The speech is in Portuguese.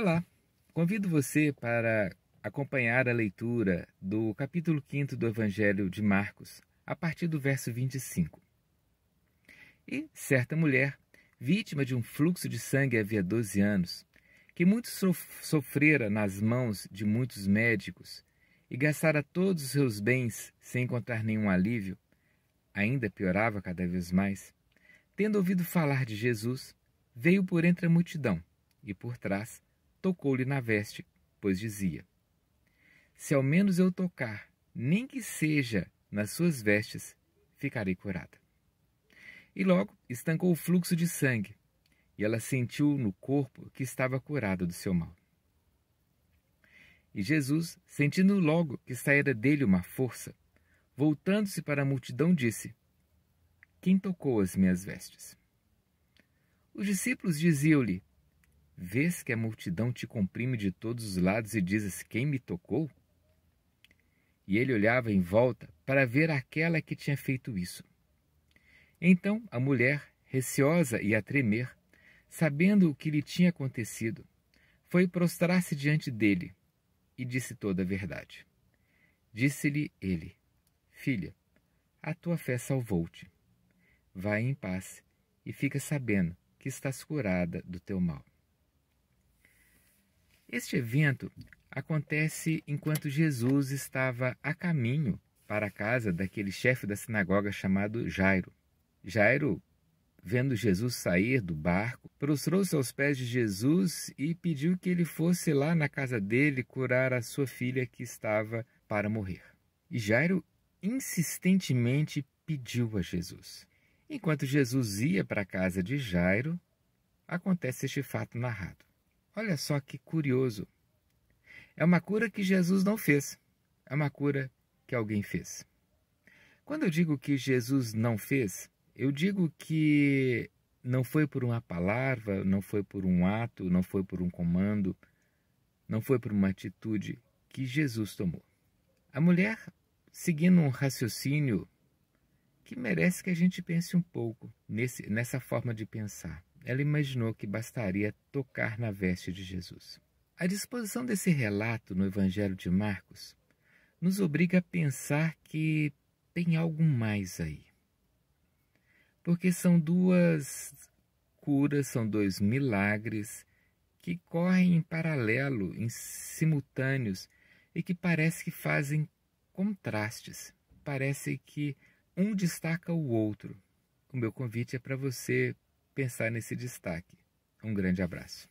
Olá, convido você para acompanhar a leitura do capítulo 5 do Evangelho de Marcos, a partir do verso 25. E certa mulher, vítima de um fluxo de sangue havia 12 anos, que muito sofrera nas mãos de muitos médicos e gastara todos os seus bens sem encontrar nenhum alívio, ainda piorava cada vez mais. Tendo ouvido falar de Jesus, veio por entre a multidão e por trás tocou-lhe na veste, pois dizia: Se ao menos eu tocar, nem que seja nas suas vestes, ficarei curada. E logo estancou o fluxo de sangue, e ela sentiu no corpo que estava curada do seu mal. E Jesus, sentindo logo que saíra dele uma força, voltando-se para a multidão, disse: Quem tocou as minhas vestes? Os discípulos diziam-lhe: Vês que a multidão te comprime de todos os lados e dizes: Quem me tocou? E ele olhava em volta para ver aquela que tinha feito isso. Então a mulher, receosa e a tremer, sabendo o que lhe tinha acontecido, foi prostrar-se diante dele e disse toda a verdade. Disse-lhe ele: Filha, a tua fé salvou-te. Vai em paz e fica sabendo que estás curada do teu mal. Este evento acontece enquanto Jesus estava a caminho para a casa daquele chefe da sinagoga chamado Jairo. Jairo, vendo Jesus sair do barco, prostrou-se aos pés de Jesus e pediu que ele fosse lá na casa dele curar a sua filha que estava para morrer. E Jairo insistentemente pediu a Jesus. Enquanto Jesus ia para a casa de Jairo, acontece este fato narrado. Olha só que curioso. É uma cura que Jesus não fez, é uma cura que alguém fez. Quando eu digo que Jesus não fez, eu digo que não foi por uma palavra, não foi por um ato, não foi por um comando, não foi por uma atitude que Jesus tomou. A mulher, seguindo um raciocínio que merece que a gente pense um pouco nesse, nessa forma de pensar ela imaginou que bastaria tocar na veste de Jesus. A disposição desse relato no Evangelho de Marcos nos obriga a pensar que tem algo mais aí. Porque são duas curas, são dois milagres que correm em paralelo, em simultâneos e que parece que fazem contrastes. Parece que um destaca o outro. O meu convite é para você pensar nesse destaque. Um grande abraço.